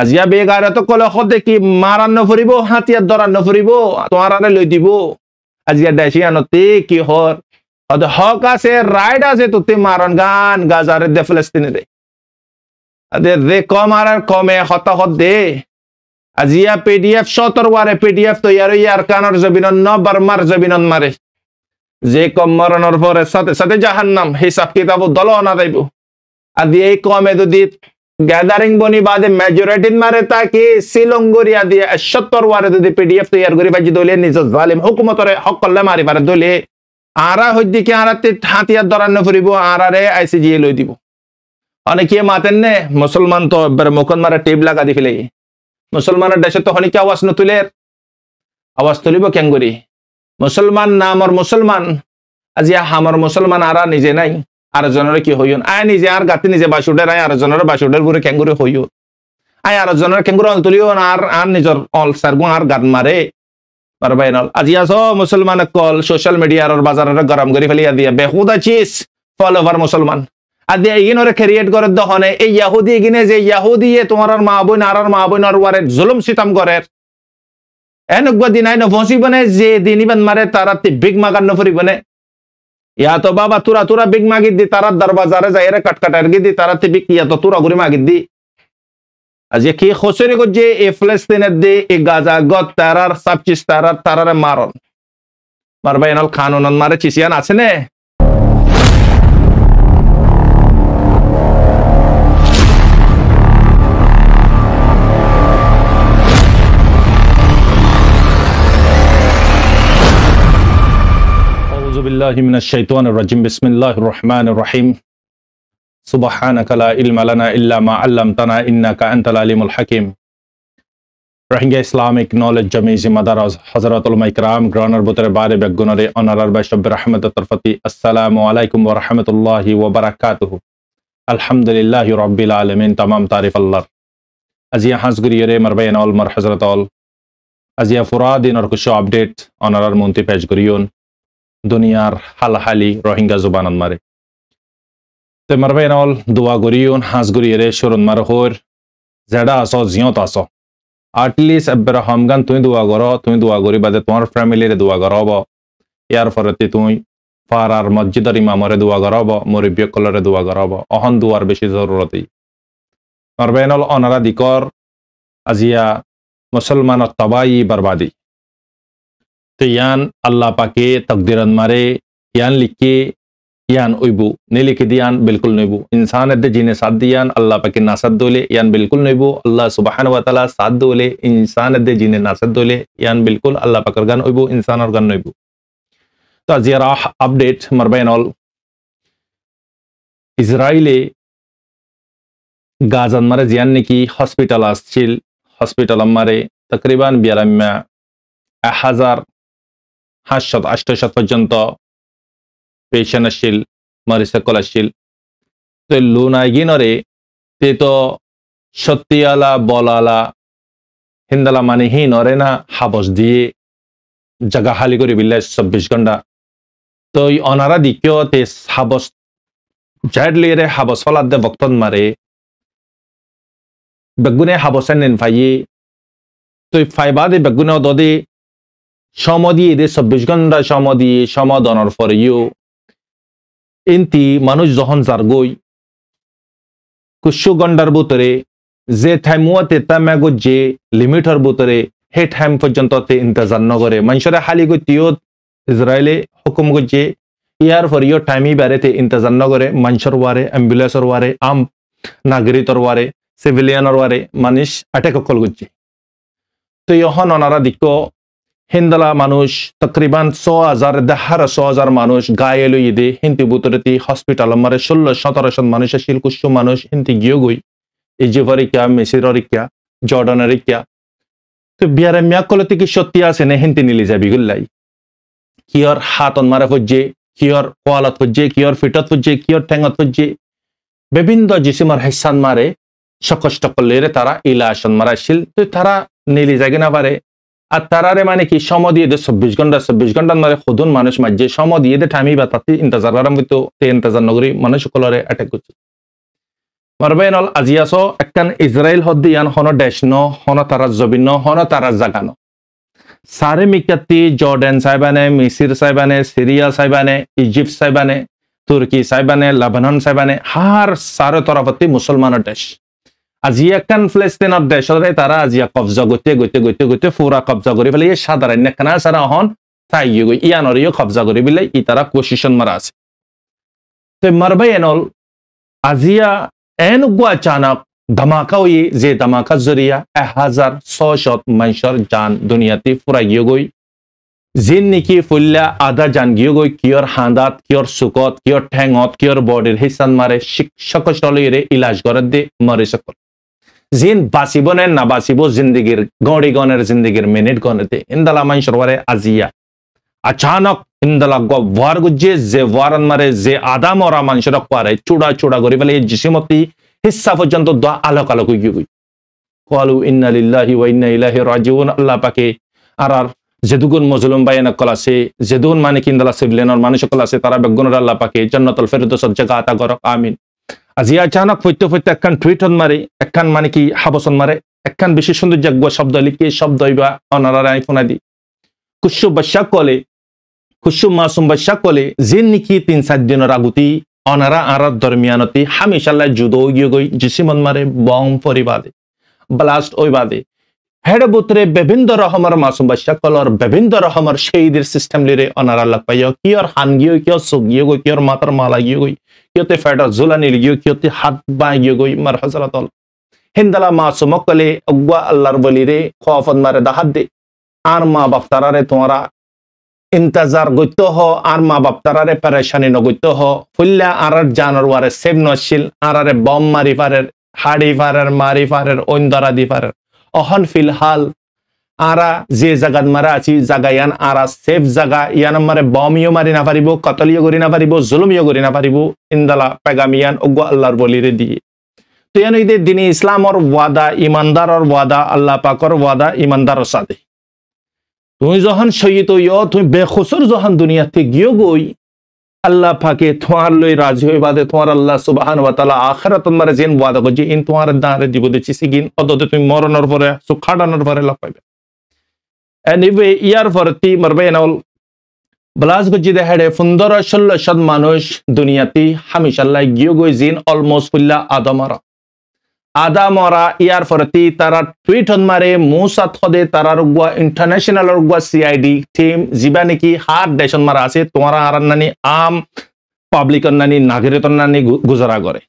আজিয়া বেগাৰতো ক'লে সদে কি মাৰাণ নফুৰিব হাতীয়াত দৰাণ নফুৰিব তোমাৰাণে লৈ দিব আজিয়া দেশী আনতে কি হৰ অত হক আছে রাইট আছে তোতে মারন গান গাজারে দে ফিলিস্তিনে দে আদে দে কম আর কমে হত হত দে আজিয়া পিডিএফ সতর ওয়ারে পিডিএফ তো ইয়ার ইয়ার কানর জবিন ন বার্মার জবিন মারে যে কম মরণর পরে সাথে সাথে জাহান্নাম হিসাব কিতাব দল না দেব আদি এই কমে যদি গ্যাদারিং বনি বাদে মেজরিটি মারে তাকি সিলঙ্গরিয়া দিয়ে সত্তর ওয়ারে যদি পিডিএফ তৈরি করি বাজি দলে নিজ জালিম হুকুমতরে হক করলে মারি পারে দলে আরা হইদি কি আরাতে হাতিয়ার দরান্ন ফুরিব আরারে আইসিজি লই দিব অনেকে ইয়ে মাতেন নে মুসলমান তো এবার মুখন মারে টেপ লাগা দি ফেলে মুসলমানের দেশে তো হনিকে আওয়াজ নতুলে আওয়াজ তুলিব কেন মুসলমান না আমার মুসলমান আজিয়া হামর মুসলমান আরা নিজে নাই আর জনের কি হইন আয় নিজে আর গাতে নিজে বাসুডের আয় আর জনের বাসুডের ঘুরে ক্যাঙ্গুরে হইও আয় আর জনের ক্যাঙ্গুরে অল তুলিও আর আর নিজের অল সারগুন আর গান মারে মারবাই নল আজি আস মুসলমান কল সোশ্যাল মিডিয়ার বাজারের গরম করে ফেলিয়া দিয়া বেহুদা চিজ ফলোভার মুসলমান আর দিয়ে ইগিনরে ক্রিয়েট করে দহনে এই ইয়াহুদি ইগিনে যে ইয়াহুদি তোমার আর মা বোন আর মা বোন আর ওয়ারে জুলুম সিতাম করে এনেকুৱা দিনাই নভচি বনে যে দিন বান মাৰে তাৰাতি বিগ মাগান নফুৰি ইয়া তো বাবা তোরা তোরা বিগ মাগিদ্দি তারা দরবাজারে যাই রে কাটকাটার তারা তে বিক ইয়া তো তুরা গুরি মাগিদ্দি আজ কি খোসরি গজ্জে এ ফিলিস্তিনের দে এ গাজা গত তারার সাবচিস তারার তারারে মারন মারবাইনাল খানুনন মারে চিসিয়ান আছে না بالله من الشيطان الرجيم بسم الله الرحمن الرحيم سبحانك لا علم لنا إلا ما علمتنا إنك أنت العليم الحكيم রোহিঙ্গা ইসলামিক নলেজ জমি জিম্মাদারজ হজরত উলমা ইকরাম গ্রহণের বুতরে বারে বেগুনরে অনারার বাইশব্য রহমত তরফতি আসসালামু আলাইকুম ওরহমতুল্লাহি ওবরাকাতুহু আলহামদুলিল্লাহ রব্বিল আলমিন তামাম তারিফ আল্লাহ আজিয়া হাঁসগুরিয়রে মারবাইন অল মর হজরত অল আজিয়া ফুরাদিন অর্কুশ আপডেট অনারার মন্ত্রী পেশ গুরিয়ন দুনিয়ার হালাহালি রোহিঙ্গা জুবানান মারে তে মারবে নল দোয়া গরিয়ন হাঁস গরিয়ে সুরন মার হোর জেডা আস জিয়ত আস আটলিস্ট এবার হামগান তুই দোয়া কর তুই দোয়া করি বাদে তোমার ফ্যামিলিরে দোয়া করব ইয়ার ফরতে তুই ফারার মসজিদর ইমামরে দোয়া করব মুরব্বীসকলরে দোয়া করব অহন দোয়ার বেশি জরুরতই মারবে নল অনারা দিকর আজিয়া মুসলমানৰ তবাই বৰবাদী तो यान अल्लाह पाके तकदीर मारे यान लिखे के यान उबू नहीं लिख दी यान बिल्कुल नहीं बू इंसान अद्दे जिन्हें साथ दियान अल्लाह पाके ना दोले यान बिल्कुल नहीं बू अल्लाह सुबह वाला साथ दोले इंसान अद्दे जिन्हें ना दोले यान बिल्कुल अल्लाह पाकर गान उबू इंसान और गान नहीं बू तो अजियरा अपडेट मरबेन ऑल इसराइले गाजन मारे जियान ने कि हॉस्पिटल आस हॉस्पिटल मारे तकरीबन बारह हज़ार আষ্ট শত পর্যন্ত পেশন আসছিল মরিসকল আসছিল তো লুনাগিনরে তে তো সত্যিয়ালা বলালা হিন্দালা মানে হি নরে না হাবস দিয়ে জাগা হালি করে বিল্লাই চব্বিশ ঘন্টা তো ওই অনারা দিকেও তে হাবস জায়ড রে হাবস ফলার দে বক্তন মারে বেগুনে হাবসেন নেন ফাইয়ে তুই ফাইবা দে বেগুনে দদি এদের চব্বিশ ঘন্টা সমাদিয়ে সমাদনের পরেও এনতি মানুষ যখন যার গই কুশু ঘন্টার বোতরে যে টাইম ওয়াতে যে লিমিটর বোতরে হে টাইম পর্যন্ত ইন্তজার নগরে মানুষের হালি গতিও ইসরায়েলে হুকুম গজে ইয়ার ফর ইয়ো টাইমই বারেতে ইন্তজার নগরে মানুষের ওয়ারে অ্যাম্বুলেন্সের ওয়ারে আম নাগরিকর ওয়ারে সিভিলিয়ানের ওয়ারে মানুষ অ্যাটাক অকল গজে তো ইহন ওনারা দিক হিন্দলা মানুষ তকরিবান ছ হাজার দেহার ছ হাজার মানুষ গায়ে লইয়ে হিন্তি বুতরতি হসপিটাল মারে ষোলো মানুষ আসিল কুসু মানুষ হিন্তি গিয়ে গই ইজিভারিকা মেসিরিকা জর্ডানারিকা তো বিহারে মিয়াকলে থেকে সত্যি আছে না হিন্তি নিলে যাবি গুল্লাই কিয়র হাত মারা ফুজে কিয়র কোয়ালত ফুজে কিয়র ফিটত ফুজে কিয়র ঠেঙত ফুজে বিভিন্ন জিসিমার হেসান মারে সকষ্ট করলে তারা ইলাশন মারাইছিল তো তারা নিলে যাগে না পারে আর তারারে মানে কি সম দিয়ে দে চব্বিশ ঘন্টা চব্বিশ ঘন্টার মানে সদন মানুষ যে সম দিয়ে দে ঠামি বা তাতে ইন্তজার আরম্ভ তো তে ইন্তজার নগরী মানুষ সকলরে এটেক করছে মারবাইন হল আজি আস একখান ইসরায়েল হদ দিয়ান হন ডেশ ন হন তারা জবিন হন তারা জাগান সারে মিকাতি জর্ডেন সাইবানে মিসির সাইবানে সিরিয়া সাইবানে ইজিপ্ট সাইবানে তুর্কি সাইবানে লাবানন সাইবানে হার সারে তরফতি মুসলমানের দেশ আজি ফ্লেষ্টেন অফ দেশৰে তারা আজিয়া কব্জা গইতে গইতে গইতে গইতে ফুৰা কবজা কৰি পেলাই সাধারণ নেখানা সারা হন তাই গই ইয়ানরিও কবজা কৰি পেলাই ই তারা কোশিশন মাৰা আছে তো মারবাই এনল আজিয়া এন গুয়া চানক ধামাকা ওই যে ধামাকার জরিয়া এক ছশত মানুষের জান দুনিয়াতে ফুৰাই গিয়ে গই জিন নেকি ফুল্লা আধা জান গিয়ে গই কিয়র হাঁদাত কিয়র সুকত কিয়র ঠেঙত কিয়র বডির হিসান মাৰে শিক্ষক চলিয়ে ইলাজ করে দে মরে সকল জিন বাঁচিব নে না বাঁচিব জিন্দগির গৌড়িগণের জিন্দগির মিনিট গণতে ইন্দালা মাইন সরবারে আজিয়া আচানক ইন্দালা গভার গুজে যে ওয়ারান মারে যে আদা মরা মানুষরা পারে চুড়া চুড়া করে পেলে জিসিমতি হিসা পর্যন্ত দোয়া আলোক আলোক গিয়ে গই কলু ইন্না লিল্লাহি ওয়া ইন্না ইলাইহি রাজিউন আল্লাহ পাকে আর আর যেদুগুন মজলুম বাইনা কলাসে যেদুগুন মানে কিন্দালা সিবলেনর মানুষ কলাসে তারা বেগুন আল্লাহ পাকে জান্নাতুল ফেরদৌস জায়গা আতা গরক আমিন আজি আচানক ফৈত্য ফৈত্য একখান টুইটন মারে একখান মানে কি হাবসন মারে একখান বেশি সুন্দর জাগুয়া শব্দ লিখে শব্দ হইবা অনারা রায় ফোনা দি কুসু বাসা কলে কুসু মাসুম বাসা কলে যে নিকি তিন চার দিনের আগুতি অনারা আরার দরমিয়ানতি হামেশাল্লা যুদ গিয়ে গই মন মারে বং পরিবাদে ব্লাস্ট ওইবাদে হেড বুতরে বিভিন্ন রহমার মাসুম বাসা কলর বিভিন্ন রহমের সেইদের সিস্টেম লিরে অনারা লাগ পাইয় কিয়র হান গিয়ে কিয় সুগ গিয়ে গই কিয়র মাতার মালা গিয়ে গই কিয়তে ফেটা জোলানির গিয়ে কিয়তে হাত বাঁ গিয়ে গো ইমার হাজারা তল হিন্দালা মা সুমকলে অগুয়া আল্লাহর বলি রে খফত মারে দাহাত দে আর মা বাপ তারারে তোমারা ইন্তাজার গত্য হ আর মা বাপ তারারে পেরেশানি নগত্য হ ফুল্লা আর জানর ওয়ারে সেভ আর আরে বম মারি পারের হাড়ি পারের মারি পারের ঐন দি পারের অহন ফিলহাল আরা যে জাগাত মারা আছি জাগা ইয়ান আরা সেফ জাগা ইয়ান মারে বমিও মারি না পারিব কতলিও করি না পারিব জুলুমিও করি না পারিব ইন্দালা পেগামিয়ান অজ্ঞ আল্লাহর বলিরে দিয়ে তো ইয়ান ওই দিনে ইসলামর ওয়াদা ইমানদারর ওয়াদা আল্লাহ পাকর ওয়াদা ইমানদারর সাথে তুমি যখন শহীদ ইয় তুমি বেখসর যখন দুনিয়াতে গিয়ে গই আল্লাহ পাকে তোমার লই রাজি হই বাদে তোমার আল্লাহ সুবাহান ওয়া তাআলা আখিরাত তোমার জেন ওয়াদা করছে ইন তোমার দাঁড়ে দিব দিচ্ছি সিগিন অদতে তুমি মরণের পরে সুখাডানোর পরে লাভ পাইবে নিবে ইয়ার ভর্তি মরবে নল ব্লাসগঞ্জিদে হেডে সুন্দর ষোল্লশত মানুষ দুনিয়াতি হামিশাল্লাই গিয়ে গই জিন অলমোস্ট ফুল্লা আদমর আদামরা ইয়ার ফরতি তারা টুইট মারে মুসাত হদে তারার গুয়া ইন্টারন্যাশনালর গুয়া সিআইডি টিম যিবা নেকি হাত দেশন মারা আছে তোমারা হারান নানি আম পাবলিকর নানি নাগরিকর নানি গুজারা করে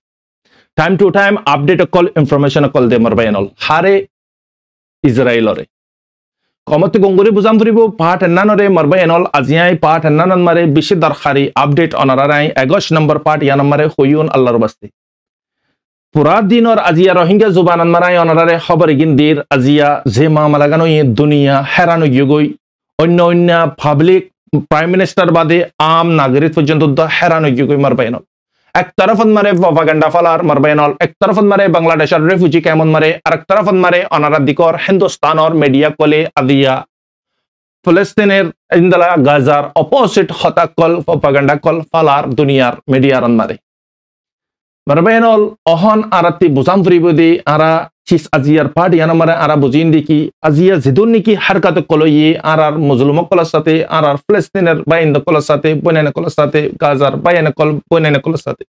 টাইম টু টাইম আপডেট কল ইনফরমেশন কল দে মারবাইনল হারে ইসরায়েলরে কমতে গঙ্গুরে বুঝাম ধরিব পাঠ এন্নানরে মারবে এনল আজিয়াই পাঠ এন্নানন মারে বেশি দরকারি আপডেট অনারারাই এগশ নম্বর পাঠ ইয়া নম্বরে হইউন আল্লাহর বাস্তি পুরা দিনর আজিয়া রোহিঙ্গা জুবানান মারাই অনারারে খবর গিন্দির আজিয়া যে মামলাগানো ইয়ে দুনিয়া হেরানো গিয়ে অন্য অন্য পাবলিক প্রাইম মিনিস্টার বাদে আম নাগরিক পর্যন্ত হেরানো গিয়ে মারবে এনল এক তরফন মারে প্রভাগান্ডা ফালার মারবাইনল এক তরফন মারে বাংলাদেশের রেফিউজি কেমন মারে আর এক তরফন মারে অনারার দিকর হিন্দুস্তানর মিডিয়া কলে আদিয়া ফিলিস্তিনের ইন্দালা গাজার অপোজিট হতাকল প্রভাগান্ডা কল ফালার দুনিয়ার মিডিয়ার মারে বারবেনল অহন আরাতি বুজাম ফুরিব দে আরা চিস আজিয়ার পার্টি আনামারে আরা বুঝিন দেখি আজিয়া জিদুন নাকি হারকাত কলইয়ে আর আর মুজলুম কলার সাথে আর আর ফিলিস্তিনের বাইন্দ কলার সাথে বৈনাইন কলার সাথে গাজার বাইন কল বৈনাইন কলার সাথে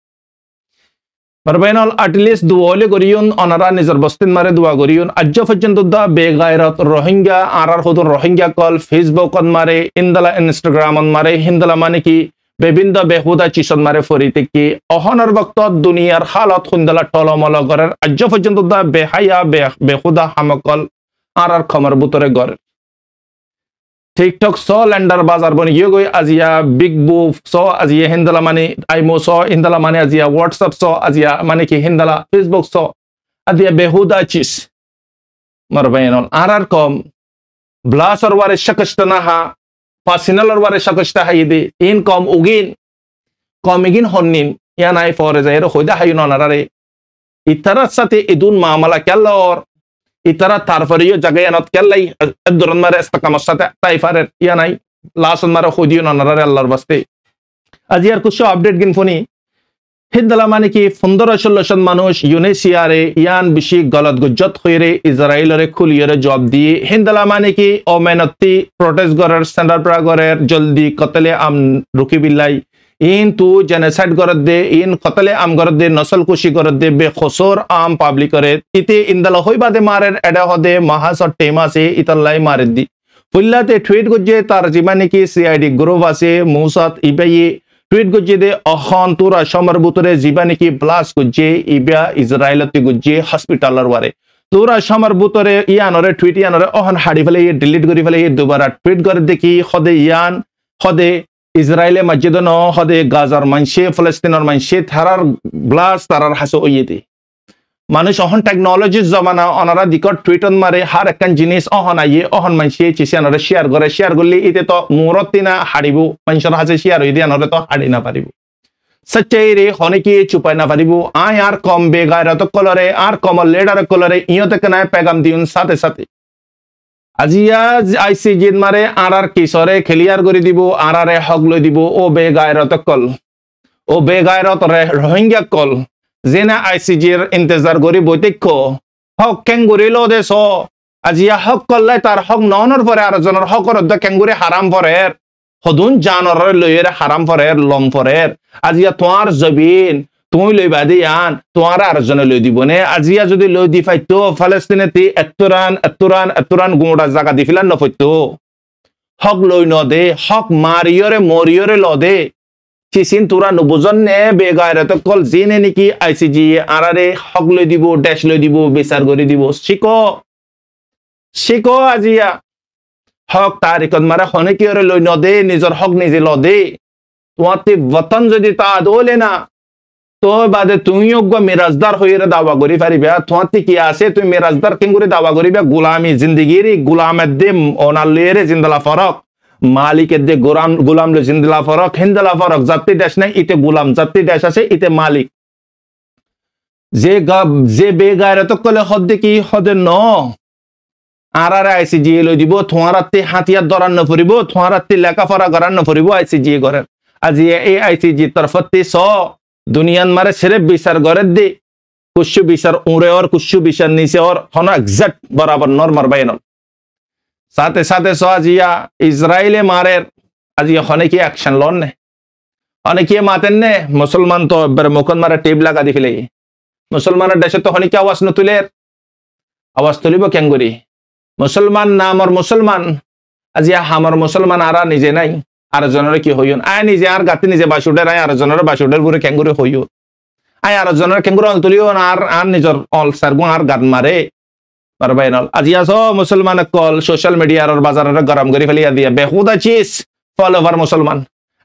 বারবেনল আটলিস্ট দুওয়ালে গরিয়ন অনারা নিজের বস্তিন মারে দুয়া গরিয়ন আজ পর্যন্ত দা বেগায়রত রোহিঙ্গা আর আর হদুন রোহিঙ্গা কল ফেসবুক মারে ইন্দালা ইনস্টাগ্রাম মারে হিন্দালা মানে কি বেবিন্দ বেহুদা চিসন মারে ফরিতে কি অহনর বক্ত দুনিয়ার হালত সুন্দলা টলমল গড়ের আজ্য পর্যন্ত দা বেহাইয়া বেহুদা হামকল আর আর খমর বুতরে গড়ের টিকটক স ল্যান্ডার বাজার বনি ইয়ে গই আজিয়া বিগ বু স আজিয়া হিন্দালা মানে আইমো স হিন্দালা মানে আজিয়া হোয়াটসঅ্যাপ স আজিয়া মানে কি হিন্দালা ফেসবুক স আজিয়া বেহুদা চিস মারবাইনল আর আর কম ব্লাসর ওয়ারে শকস্তনা হা পার্সোনাল ওয়ারে সাকস্তা হাই দে ইন কম উগিন কম ইগিন হন্নিন ইয়া নাই ফরে যায় হইদা হাই নারে ইতারার সাথে ইদুন মামলা কেলর ইতারা তারপরেও জাগাই আনত কেলাই দুরন মারে কামর সাথে তাইফারের ইয়া নাই লাশন মারে হইদিও নারে আল্লাহর বাস্তে আজি আর কুসো আপডেট গিন ফোনি হিন্দালা মানে কি পনেরো ষোলোশন মানুষ ইউনেসিয়ারে ইয়ান বেশি গলত গুজত হইরে ইসরায়েলরে খুলিয়রে জব দিয়ে হিন্দালা মানে কি অমেনতি প্রোটেস্ট গড়ের স্ট্যান্ডার্ড গড়ের জলদি কতলে আম রুকি বিল্লাই ইন তু জেনেসাইড গরত দে ইন কতলে আম গরত দে নসল কুশি গরত দে বে খসোর আম পাবলিকরে ইতে ইন্দালা হইবাদে মারের এডা হদে মাহাসর টেমাসে ইতাল্লাই মারে দি ফুল্লাতে টুইট গুজে তার জীবনে কি সিআইডি গ্রুপ আছে মৌসাত ইবাইয়ে ಟ್ವೀಟ್ ಗೊಜ್ಜಿದೆ ಅಹಾನ್ ತೂರ ಶಮರ್ ಬುತುರೆ ಜಿಬಾನಿಕಿ ಬ್ಲಾಸ್ ಗೊಜ್ಜೆ ಇಬ್ಯಾ ಇಸ್ರಾಯಲತಿ ಗೊಜ್ಜೆ ಹಾಸ್ಪಿಟಲ್ ওয়ারে তোরা সমার বুতরে ইয়ানরে টুইট ইয়ানরে অহন হাড়ি ফেলে ইয়ে ডিলিট করি ফেলে ইয়ে দুবার টুইট করে দেখি হদে ইয়ান হদে ইসরায়েলে মসজিদ ন সদে গাজার মানসে ফলস্তিনের মানসে থারার ব্লাস তারার হাসো ইয়ে মানুষ অহন টেকনোলজির জমানা অনারা দিকট টুইটন মারে হার একখান জিনিস অহন আইয়ে অহন মানসিয়ে চিসি আনারে শেয়ার করে শেয়ার করলে এতে তো মোরতি না হারিব মানুষের হাতে শেয়ার হয়ে আনারে তো হারি না পারিব সচ্চাইরে হনেকি চুপাই না পারিব আয় আর কম রত কলরে আর কম লেডার কলরে ইয়তে কেনায় পেগাম দিউন সাথে সাথে আজিয়া আইসি জিদ মারে আর আর কিশরে খেলিয়ার করে দিব আর আরে হক লই দিব ও রত কল ও রে রোহিঙ্গা কল zena icgr intezar gori boitekko hok kenguri lode so ajia hok kolle tar hok nonor pore arojonor hokor odda kenguri haram pore hodun janor loyer haram pore lom pore ajia toar zabin তুমি লৈবা দেই আন তোমাৰ আৰজনে লৈ দিবনে আজি যদি লৈ দি পাই তো ফালেষ্টিনে তি এতৰাণ এতৰাণ এতৰাণ গুমৰা জাগা দি ফিলান নফৈত হক লৈ নদে হক মাৰিয়ৰে মৰিয়ৰে লদে চিচিন তোরা নুবুজনে বেগায়রত কল জিনে নেকি আইসিজি আরারে হক লৈ দিব ডেশ লৈ দিব বিচার কৰি দিব শিক শিক আজিয়া হক তারিখত মারা হনে কি লৈ নদে নিজৰ হক নিজে লদে তোমাতে বতন যদি তা দোলে না তো বাদে তুমিও মিরাজদার হয়ে দাওয়া করি পারিবা তোমাতে কি আছে তুমি মিরাজদার কেন করে দাবা করিবা গোলামি জিন্দগির গোলামের দিম অনালিয়ে জিন্দলা ফরক মালিকের যে গোলাম গোলাম জিন্দলা ফরক হিন্দলা ফরক যাত্রী দেশ নাই ইতে গুলাম যাত্রী দেশ আছে ইতে মালিক যে যে বে গায়রত কলে হদ্দে কি হদে ন আর আর আইসি জি লই দিব থোঁয়ারাত্তি হাতিয়ার দরান নফরিব থোঁয়ারাত্তি লেখাপড়া করার নফরিব আইসি জি করেন আজি এই আইসি জি তরফতি স দুনিয়ান মারে সেরে বিচার গড়ের দি কুশু বিচার উড়ে ওর কুশু বিচার নিচে ওর হন এক্সাক্ট বরাবর নর্মার বাইনল সাথে সাথে সোয়াজিয়া ইসরায়েলে মারের আজকে অনেকে অ্যাকশন লন নে অনেকে মাতেন নে মুসলমান তো এবার মুখন মারা টেপ লাগা দি ফেলে মুসলমানের দেশে তো অনেকে আওয়াজ নতুলে আওয়াজ তুলিব কেন করি মুসলমান না আমার মুসলমান আজি আমার মুসলমান আর নিজে নাই আর জনের কি হইন আয় নিজে আর গাতে নিজে বাসুডের আয় আর জনের বাসুডের ঘুরে কেঙ্গুরে হইও আয় আর জনের কেঙ্গুরে অল তুলিও আর আর নিজের অল সারগুন আর গাত মারে পারবাইনাল আজিয়া সব মুসলমান কল সোশ্যাল মিডিয়ার বাজারের গরম করে ফেলিয়া দিয়া বেহুদা চিজ ফলোভার মুসলমান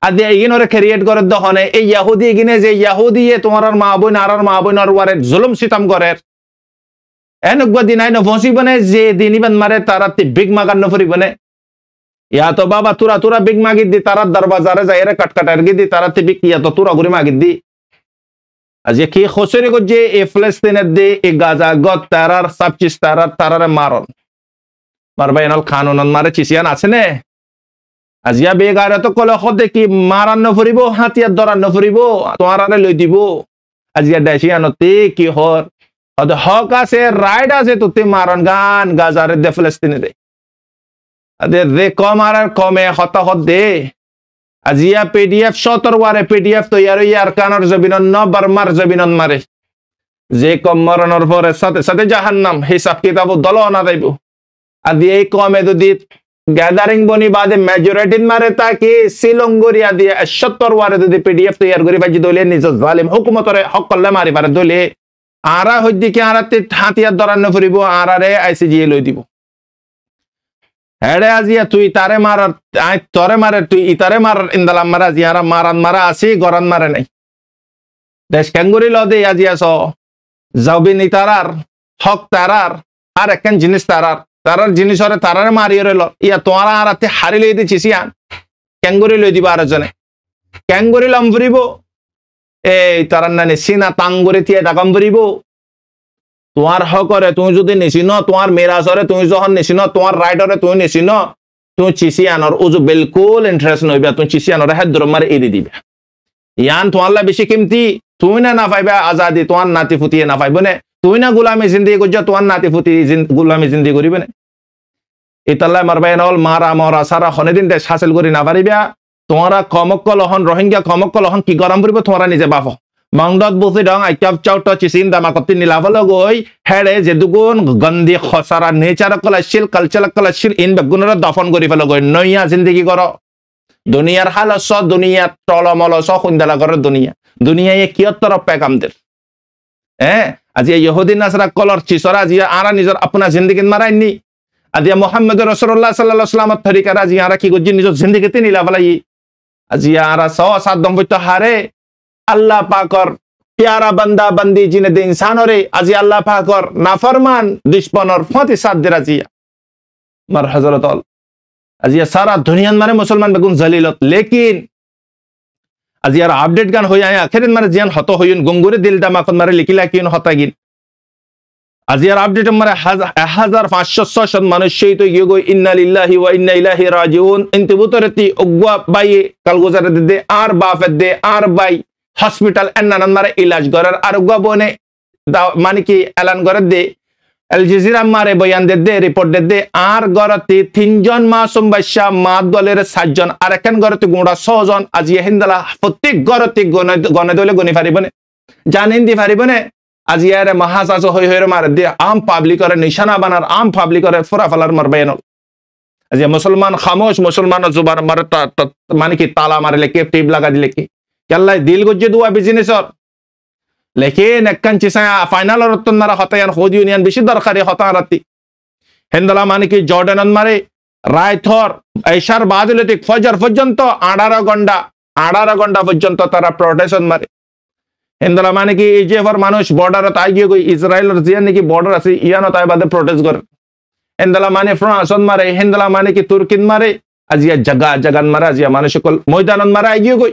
আদিয়া ইগিনরে ক্রিয়েট করে দহনে এই ইয়াহুদি ইগিনে যে ইয়াহুদি তোমার আর মা বোন আর মা বোন ওয়ারে জুলুম সিতাম করে এনেকুৱা দিনাই নফচি বনে যে দিনিবান মারে তারা বিগ মাগার নফরি বনে ইয়া তো বাবা তোরা তোরা বিগ মাগি দি তারা দরবাজারে যাইরে কাটকাটার গি দি তারা বিগ ইয়া তো তোরা ঘুরে মাগি দি কি কে হোসেনে যে এ ফ্লেস্তিনের দে এ গাজা গত তারার সাবচিস তারার তারার মারন মারবা এনল খান মারে চিসিয়ান আছে না আজিয়া বেগারে তো কলে হতে কি মারান্ন ফুরিব হাতিয়ার ধরান্ন ফুরিব তোমার আনে লই দিব আজিয়া দেশি আনতে কি হর হতে হক আছে রাইড আছে তোতে মারন গান গাজারে দে ফ্লেস্তিনে দে আদে রে কম আর কমে হত হত দে আজিয়া পিডিএফ সতর ওয়ারে পিডিএফ তৈয়ার ইয়ার কানর জবিনন নবার মার জবিনন মারে যে কম মরণর পরে সাথে সাথে নাম হিসাব কিতাব দল না যাইব আদি এই কমে যদি গ্যাদারিং বনি বাদে মেজরিটি মারে তাকে সিলঙ্গরিয়া দিয়ে সত্তর ওয়ারে যদি পিডিএফ তৈয়ার করি বাজি দলে নিজ জালিম হুকুমতরে হক করলে মারি পারে দলে আরা হইদিকে আরাতে হাতিয়ার দরান্ন ফুরিব আরারে আইসিজি লই দিব হেড়ে আজিয়া তুই তারে মারার আই তরে মারে তুই ইতারে মারার ইন্দালাম মারা আজিয়ারা মারান মারা আসি গরান মারে নাই দেশ ক্যাঙ্গুরি লদে আজিয়া স যাওবিনি হক তারার আর একখান জিনিস তারার তারার জিনিস তারারে মারিয়ে রইল ইয়া তোরা আর হাতে হারি লই দিছিস ইয়ান ক্যাঙ্গুরি লই দিবা আরজনে ক্যাঙ্গুরি লম এই তারার নানি সিনা তাঙ্গুরি তিয়া ডাকাম তোমার হকরে তুমি যদি নিচিন তোমার মেরাজরে তুমি যখন নিচিন তোমার রাইটরে তুমি নিচিন তুমি চিচি আনর ও যে বিলকুল ইন্টারেস্ট নইবা তুমি চিচি আনরে হাত দূর মারে এড়ে দিবা ইয়ান লা বেশি কিমতি তুমি না না পাইবা আজাদি তোমার নাতি ফুটিয়ে না পাইব না তুমি না গোলামি জিন্দিগি করছো তোমার নাতি ফুটি গোলামি জিন্দি করিবে নে ইতাল্লাই মারবাই নল মারা মরা সারা হনে দিন দেশ হাসিল করি না পারিবা তোমারা কমক্কল হন রোহিঙ্গা কমক্কল হন কি গরম করিব তোমারা নিজে বাপ মংডত বসি ডং আইকাপ চাউট চিসিন দামা কপতি নিলাভল গই হেড়ে যে দুগুণ গন্দি খসারা নেচার ইন বেগুণরা দফন করি ফেল নৈয়া নইয়া কৰ দুনিয়াৰ দুনিয়ার হাল স দুনিয়া টলমল স সুন্দালা কর দুনিয়া দুনিয়া ইয়ে কাম পেকামদের হে আজি ইহুদিন আছৰা কলৰ চিসরা আজি আৰা নিজৰ আপোনাৰ আপনা মাৰাই নি আজি মোহাম্মদ রসুল্লাহ সাল্লাহ সাল্লামত তরিকার আজি আৰা কি নিজৰ নিজর জিন্দগিতে নিলাভলাই আজি আৰা স সাত দম্পত্য হারে আল্লাহ পাকর পিয়ারা বান্দা বান্দি জিনে দে ইনসানরে আজি আল্লাহ পাকর নাফরমান দুশ্মনর ফতি সাদ দে জিয়া মার হজরত অল আজি সারা দুনিয়ান মানে মুসলমান বেগুন জলিলত লেকিন আজি আর আপডেট গান হই আয়া খেরেন মানে জিয়ান হত হইন গঙ্গুরে দিল দামাকন মারে লিখিলা কিন হতাগিন আজি আর আপডেট মানে হাজার পাঁচশো ছশো মানুষ সেই তো গিয়ে ইন্না লিল্লাহি ওয়া ইন্না ইলাহি রাজিউন ইন্তিবুতরতি উগওয়া বাই কালগোজারে দে আর বাফের দে আর বাই ಹಾಸ್ಪಿಟಲ್ ಎನ್ನನಂದರ ಇಲಾಜ್ ಗೊರರ್ ಆರೋಗ್ಯ ಬೋನೆ ಮಾನಿಕಿ ಎಲನ್ ಗೊರದ್ದೆ আল মারে বয়ান রিপোর্ট আর গরতে তিনজন মাসুম বাসা মা দলের সাতজন আর গরতে গুঁড়া ছজন আজি হিন্দালা প্রত্যেক গরতে গণে দলে গণি ফারিবনে জানেন দি ফারিবনে আজি আরে মহাসাজ হই হইরে মারে দে আম পাবলিকরে নিশানা বানার আম পাবলিকরে ফুরা ফালার মার আজি মুসলমান খামোশ মুসলমান জুবার মারে মানে কি তালা মারিলে কি টিপ লাগা দিলে কি yalla dil gojje duwa businessor lekin ekkan chisanga final rottonnara hotayan khodi union bishi dorkari hotarati hendala মানে কি জর্ডান মারে রায়থর এশার বাদুলিতিক ফজর পর্যন্ত আড়ারো ঘন্টা আড়ারো ঘন্টা পর্যন্ত তারা প্রোটেশন মারে হিন্দুরা মানে কি ইজিএফর মানুষ বর্ডারত আই গিয়ে ইসরায়েলর যে নাকি বর্ডার আছে ইয়ানো তাই বাদে প্রোটেস্ট করে হিন্দুলা মানে ফ্রান্সন মারে হিন্দুলা মানে কি তুর্কিন মারে আজিয়া জাগা জাগান মারে আজিয়া মানুষ ময়দানন মারে আই গিয়ে গই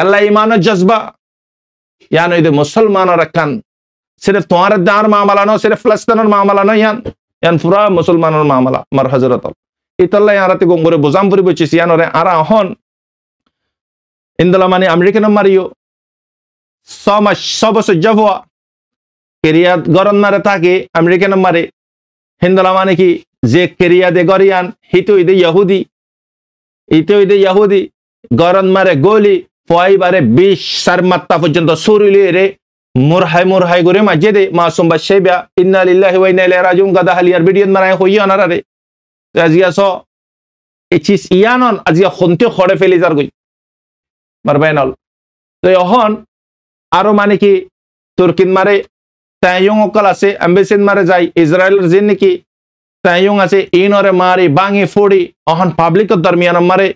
আল্লাহ ইমানের জজবা ইয়ান ওই মুসলমানরা কান সিরফ তোমার দাঁড় মামলা নয় সিরফ ফ্লাস্তানোর মামলা নয় ইয়ান ইয়ান পুরা মুসলমানোর মামলা মার হজরত ইতাল্লা রাতে গঙ্গরে বোঝাম ফুরি বইছিস ইয়ানরে আরা হন ইন্দলা মানে আমেরিকান মারিও ছ মাস ছ বছর যাবুয়া কেরিয়াত গরম মারে থাকে আমেরিকান মারে হিন্দলা মানে কি যে কেরিয়া দে গরিয়ান হিতই দে ইহুদি ইতই দে ইহুদি গরম মারে গলি পয়বারে বিশ সার মাত্তা পর্যন্ত রে মুরহাই মুরহাই গরে মাঝে দে মাসুম বা সেবা ইন্না লিল্লাহি ওয়া ইন্না ইলাইহি রাজিউন গাদা হালিয়ার বিডিয়ান মানায় হই অনারা রে আজি আস এচিস ইয়ানন আজি খন্তে খড়ে ফেলে যার গই মারবাই নল তো এখন আরো মানে কি তুর্কিন মারে তাইয়ং অকল আছে অ্যাম্বেসিন মারে যাই ইসরায়েল জিন নাকি তাইয়ং আছে ইনরে মারি বাঙি ফোড়ি অহন পাবলিক দরমিয়ান মারে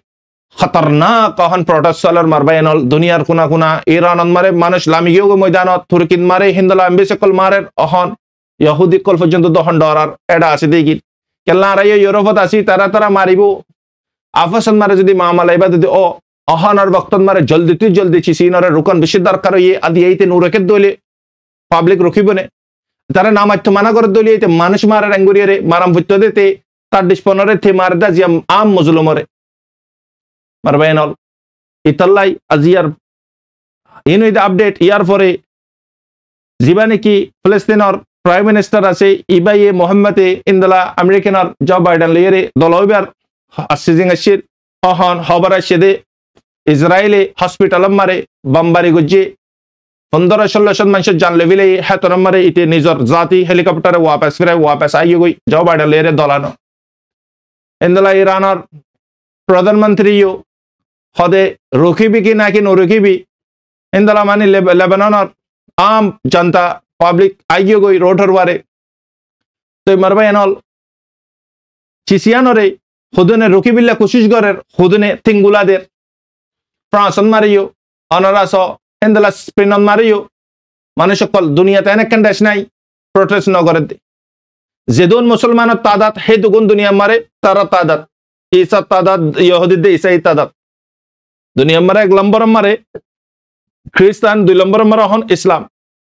খতরনাক কহন প্রোটেস্টলের মারবাই এনল দুনিয়ার কোনা কোনা ইরানত মারে মানুষ লামিগিও ময়দানত তুর্কিন মারে হিন্দলা মারে অহন ইহুদি কল পর্যন্ত দহন ডরার এটা আছে দেখি ইউরোপত আছি তারা তারা মারিব আফসন মারে যদি মা মালাইবা যদি ও অহন আর মারে জলদি তুই জলদি ছিসি নরে রুকন বেশি দরকার ইয়ে আদি এইতে নুরকের দলে পাবলিক রুখিব নে তারা নামাত্য মানা করে দলি এইতে মানুষ মারে রাঙ্গুরিয়ে মারাম তার ডিসপনারে থে মারে দা জিয়াম আম মজলুমরে মারবায়নল ইতাল্লাই আজিয়ার ইন উইথ আপডেট ইয়ার পরে যিবা নাকি ফিলিস্তিনের প্রাইম মিনিস্টার আছে ইবাই এ মোহাম্মদে ইন্দলা আমেৰিকানৰ জ' বাইডেন লেয়েৰে দলবিয়াৰ আসিজিং আসির অহন হবার আসেদে ইসরায়েলে হসপিটাল মারে বাম্বারি গুজি পনেরো ষোলোশো মানুষ জানলে বিলে হেতর মারে ইতি নিজের জাতি হেলিকপ্টারে ওয়াপাস ফিরাই ওয়াপাস আইয়ে গই জ বাইডেন লিয়ারে দলানো ইন্দলা ইরানের প্রধানমন্ত্রীও হদে রখিবি কি নাকি নরখিবি ইন্দালা মানে লেবানর আম জনতা পাবলিক আইগিও গই রোডর বারে তো মারবাই এনল চিসিয়ানরে হুদনে রকিবিল্লা কুশিসগরের হুদনে তিঙ্গুলাদের ফ্রান্সন মারিও অনরাস এন্দলা স্পেনন মারিও মানুষ সকল দুনিয়াতে এনে কেন্দাস নাই ন নগরের দে যেদুন মুসলমানের তাদাত হে দুগুণ দুনিয়া মারে তারা তাদাত ঈসা তাদাত ইহুদিদে ইসাই তাদাত দুনিয়া মারা এক নম্বর মারে খ্রিস্টান দুই নম্বর মারা হন ইসলাম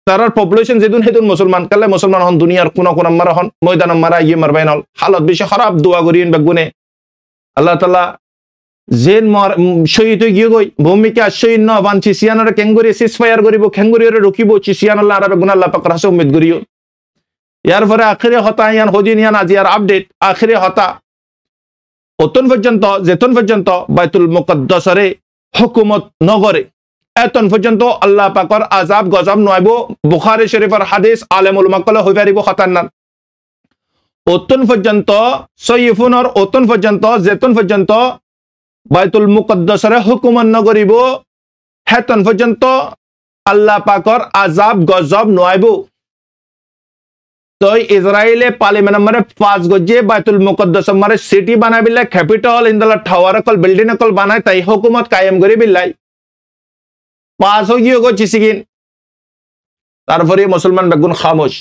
তার পপুলেশন যেদিন সেদিন মুসলমান কালে মুসলমান হন দুনিয়ার কোনো কোন মারা হন ময়দান মারা ইয়ে মারবাই নল হালত বেশি খারাপ দোয়া করিয়েন বেগুনে আল্লাহ তালা জেন শহীদ হয়ে গিয়ে গই ভূমিকে আশ্রয় ন বান চিসিয়ানরে কেঙ্গুরি সিস ফায়ার করিব খেঙ্গুরিরে রুকিব চিসিয়ান আল্লাহ আরবে গুনা আল্লাহ পাকর হাসে উম্মিদ করিও ইয়ার পরে আখিরে হতা ইয়ান হদিন ইয়ান আজি আর আপডেট আখিরে হতা অতন পর্যন্ত যেতন পর্যন্ত বাইতুল মুকদ্দসরে হুকুমত নগরে এতন পর্যন্ত আল্লাহ পাকর আজাব গজাব নয়ব বুখারে শরীফর হাদিস আলেমুল মকলে হয়ে পারিব খতান্নান অতন পর্যন্ত সৈফুনর অতন পর্যন্ত জেতন পর্যন্ত বাইতুল মুকদ্দসরে হুকুমত নগরিব হেতন পর্যন্ত আল্লাহ পাকর আজাব গজব নয়ব তো ইসরায়েলে মানে পাঁচ গজিয়ে বাইতুল মুকদ্দসমারে সিটি বানাই বিলাই ক্যাপিটাল ইন্দলা টাওয়ার অকল বিল্ডিং অকল বানাই তাই হুকুমত কায়েম করে বিলাই পাঁচ হয়ে গো চিসিগিন তারপরে মুসলমান বেগুন খামোশ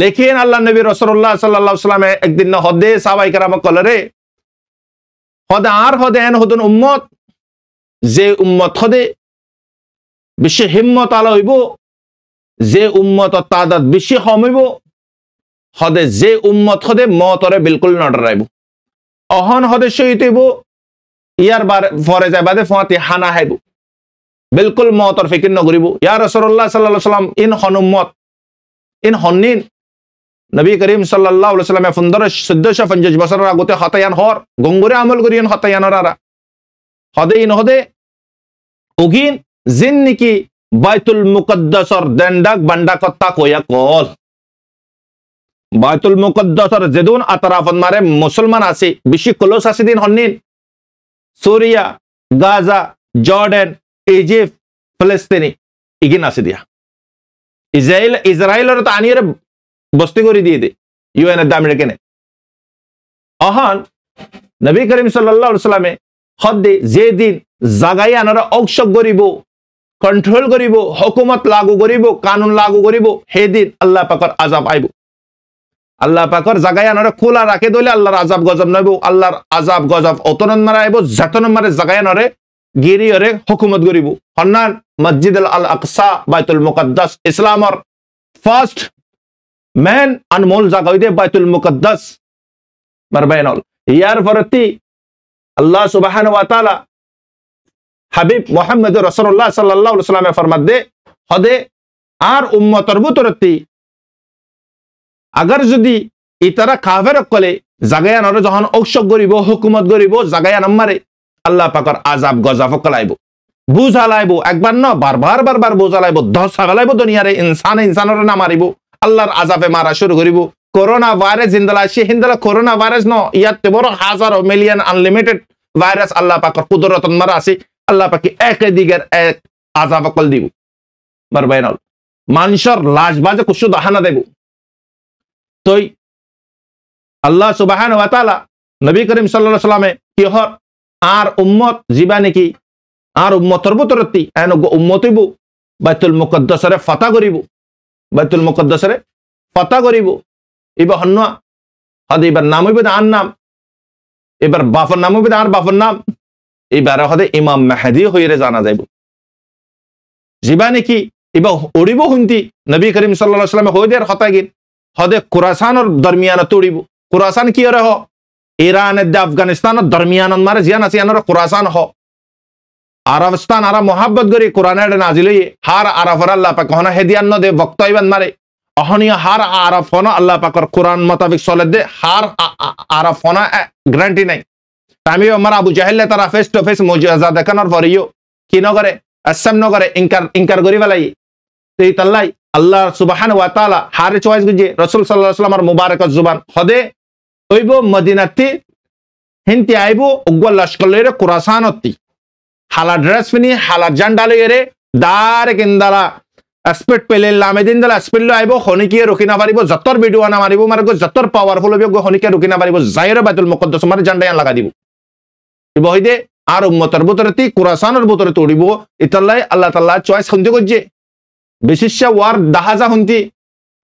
লেখিন আল্লাহ নবী রসুল্লাহ সাল্লাহ সাল্লামে একদিন হদে সাবাই কারাম কলরে হদে আর হদে এন হদন উম্মত যে উম্মত হদে বিশ্ব হিম্মত আলো হইব যে উম্মত তাদাত বেশি সময়ব সদে যে উম্মত সদে মতরে বিলকুল নডরাইব অহন সদে শহীদ হইব ইয়ার বার ফরে যায় বাদে ফঁতে হানা হাইব বিলকুল মতর ফিকির নগরিব ইয়ার রসল্লাহ সাল্লাম ইন হনুম্মত ইন হন্নিন নবী করিম সাল্লাহামে সুন্দর চৈধ্যশ পঞ্চাশ বছরের আগতে হতায়ান হর গঙ্গুরে আমল করি হতায়ানর আরা সদে ইন হদে উগিন জিন নেকি বাইতুল মুকদ্দসর দেন্ডাক বান্ডা কত্তা কইয়া কল বাইতুল মুকদ্দসর যেদুন আতরাফন মারে মুসলমান আছে বেশি ক্লোজ আছে দিন হননি সুরিয়া গাজা জর্ডেন ইজিপ্ট ফিলিস্তিনি ইগিন আছে দিয়া ইসরায়েল ইসরায়েলের তো আনিয়ে বস্তি করে দিয়ে দে এর দাম কেনে অহন নবী করিম সাল্লাহ সাল্লামে হদ্দে যে দিন জাগাই আনারা অংশ গরিব কণ্ট্ৰল কৰিব হকুমত লাগু কৰিব কানুন লাগু কৰিব সেইদিন আল্লাহ পাকৰ আজাব আহিব আল্লাহ পাকৰ জাগাই আনৰে খোলা ৰাখি দিলে আল্লাহৰ আজাব গজব নাইব আল্লাহৰ আজাব গজব অতনত মাৰে আহিব জাতনত মাৰে জাগাই আনৰে গিৰিয়ৰে হকুমত কৰিব সন্মান মছজিদ আল আল আকচা বাইতুল মুকদ্দাস ইছলামৰ ফাৰ্ষ্ট মেইন আনমোল জাগাই দিয়ে বাইতুল মুকদ্দাস মাৰ ইয়াৰ ফৰতি আল্লাহ সুবাহান ৱাতালা হাবিব মোহাম্মদ রসল্লাহ সাল্লাহ সাল্লামে ফরমাদ্দে হদে আর উম্মতর বুতরতি আগার যদি ইতারা কাহের কলে জাগায়ান আর যখন ঔষধ গরিব হুকুমত গরিব জাগায়ান মারে আল্লাহ পাকর আজাব গজাফ কলাইব বুঝালাইব একবার ন বারবার বারবার বুঝ হালাইব ধস হালাইব দুনিয়ারে ইনসান ইনসানের না মারিব আল্লাহর আজাবে মারা শুরু করিব করোনা ভাইরাস জিন্দালা সে হিন্দলা করোনা ভাইরাস ন ইয়াতে বড় হাজার মিলিয়ন আনলিমিটেড ভাইরাস আল্লাহ পাকর কুদরত মারা আছে আল্লাহ পাখি একে দিগের এক আজাব কল দিব বারবাইনাল মানুষের লাশ বাজে কুসু দাহানা দেব তই আল্লাহ সুবাহান ওয়াতালা নবী করিম সাল্লা সাল্লামে কিহর আর উম্মত যা নেকি আর উম্মতর বুতরতি এন উম্মতিব বাইতুল মুকদ্দসরে ফতা করিব বাইতুল মুকদ্দসরে ফতা করিব এবার হন্যা হদ এবার নাম হইবে আর নাম এবার বাফর নাম হইবে আর বাফর নাম এই বেড়াহদে ইমাম মেহেদি হইরে জানা যাইব যিবা নেকি এবার উড়িব শুনতি নবী করিম সাল্লাহ সাল্লামে হৈ দেয়ার হতাগিন হদে কুরাসানর দরমিয়ানত উড়িব কুরাসান কি হ ইরান দে আফগানিস্তানত দরমিয়ানত মারে জিয়ান আছে ইয়ানর কুরাসান হ আরবস্তান আরা মহাব্বত গরি কোরআনের নাজিল হার আরাফর আল্লাহ পাক হন হেদিয়ান দে বক্ত ইবান মারে অহনীয় হার আরফ হন আল্লাহ পাকর কোরআন মোতাবিক চলে দে হার আরফ হনা গ্যারান্টি নাই তামি ওমর আবু জাহেলে তারা ফেস টু ফেস মজুয়াজা দেখানোর পরেও কি নগরে আসাম নগরে ইনকার ইনকার করি পেলাই সেই তাল্লাই আল্লাহ সুবাহান ওয়াতালা হারে চয়েস গুজে রসুল সাল্লাহ সাল্লামর মুবারক জুবান হদে ওইব মদিনাতি হিন্তি আইব উগ্বল লস্কর লইরে হালা ড্রেস পিনি হালা জান্ডা লইরে দারে কিন্দালা স্পিড পেলে লামে দিন দিলে স্পিড লৈ আহিব পারিব ৰখি নাপাৰিব যতৰ মারিব নামাৰিব যতর যতৰ পাৱাৰফুল হ'ব শনিকে না নাপাৰিব জাইৰে বাইদুল মকদ্দছ মাৰি জাণ্ডাই লগাই দিব ইবহিদে আর উম্মতর বুতরতি কুরাসানোর বোতরে তড়িব ইতাল্লাই আল্লাহ তাল্লাহ চয়েস হন্তি করছে বিশিষ্যা ওয়ার দাহাজা হন্তি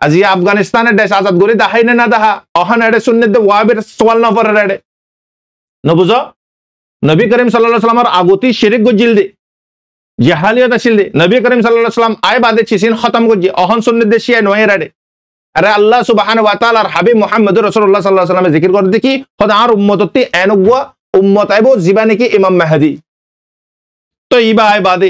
আজি আফগানিস্তানের দেশ আজাদ করে দাহাই না দাহা অহান এডে শূন্য ওয়াবের সোয়াল নফরের এডে নবুজ নবী করিম সাল্লাহ সাল্লামর আগতি শিরিক গজিল দে জেহালিয়ত আসিল দে নবী করিম সাল্লাহ সাল্লাম আয় বাদে ছিসিন খতম করছে অহন শূন্য দে শিয়া নয় এডে আরে আল্লাহ সুবাহান ওয়াতাল আর হাবিব মোহাম্মদ রসুল্লাহ সাল্লাহ সাল্লামে জিকির করে দেখি হদ আর উম্মতত্তি এনগুয়া উম্মত আইব জিবা নাকি ইমাম মেহাদি তো ইবা আই বাদে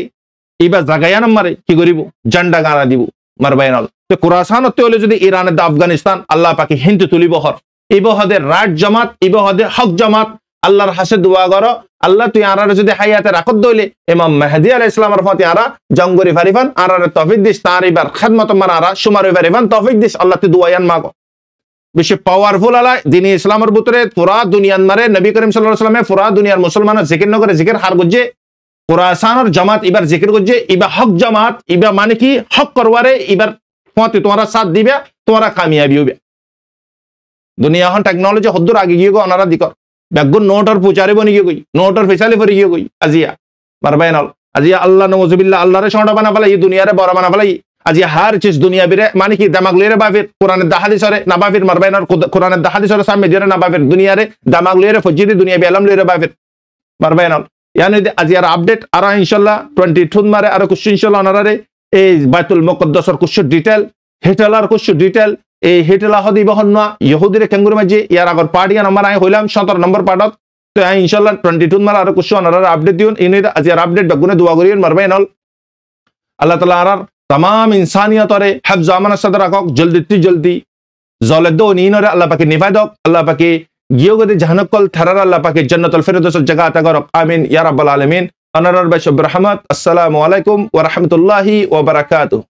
ইবা জাগাইয়া নাম্মারে কি করিব জান্ডা গাড়া দিব মারবাই নল তো কোরআসানত হলে যদি ইরানের দা আফগানিস্তান আল্লাহ পাকে হিন্দু তুলিব হর ইবহাদের রাট জামাত ইবহাদের হক জামাত আল্লাহর হাসে দোয়া কর আল্লাহ তুই আরারে যদি হাইয়াতে রাখত দইলে ইমাম মেহাদি আল ইসলামের ফতে আরা জঙ্গরি ফারিফান আরারে তফিক দিস তার এবার খেদমত মার আরা সুমার ফারিফান তফিক দিস আল্লাহ তুই দোয়াইয়ান মাগ বেশি পাওয়ারফুল আলা দিন ইসলামের ভিতরে পুরা দুনিয়ার মারে নবী করিম সাল্লাহ সাল্লামে পুরা দুনিয়ার মুসলমানের জিকির নগরে জিকির হার করছে কোরআসানোর জামাত এবার জিকির করছে ইবা হক জামাত ইবা মানে কি হক করবারে এবার তোমার সাথ দিবে তোমরা কামিয়াবি হবে দুনিয়া এখন টেকনোলজি হদ্দুর আগে গিয়ে গো ওনারা দিকর ব্যাগ নোটর পুচারে বনি গিয়ে গই নোটর ফেসালে ফেরি গিয়ে গই আজিয়া বারবাই নল আজিয়া আল্লাহ নজবিল্লা আল্লাহরে সন্ডা বানা ফেলাই দুনিয়ারে বড় বানা ফেলাই আজি হার চিজ দুনিয়া বিরে মানে কি দামাগ লিয়ে বাফির কোরআনের দাহাদি সরে না বাফির মারবাইনার কোরআনের দাহাদি সরে সামে জেরে না দুনিয়ারে দামাগ লিয়ে ফজিরি দুনিয়া বেলাম লিয়ে বাফির মারবাইনার ইয়ানি আজি আর আপডেট আর ইনশাল্লাহ টোয়েন্টি মারে আর কুশ ইনশাল্লাহ অনারারে এই বাইতুল মকদ্দসর কুশ ডিটেল হেটালার কুশ ডিটেল এই হেটেলা হদি বহন না ইহুদিরে কেঙ্গুর মাঝে ইয়ার আগর পার্ট ইয়ান আই হইলাম সতেরো নম্বর পার্টত তো হ্যাঁ ইনশাল্লাহ টোয়েন্টি টুন মারে আর কুশ অনারারে আপডেট দিন ইনি আজি আর আপডেট বেগুনে দোয়া করিয়েন মারবাইনল আল্লাহ তালা আর তাম इंसानियत और हफ्ज अमन सदर रखो जल्दी जल्दी জলেদ ও নিনরে আল্লাহ পাকে নিভাই দক আল্লাহ পাকে গদি জাহানকল থার আল্লাহ পাকে জন্নতল ফেরদৌসের জায়গা আতা করক আমিন ইয়া রাব্বাল আলামিন অনারার বাইশ রহমত আসসালামু আলাইকুম ওয়া রাহমাতুল্লাহি ওয়া বারাকাতুহু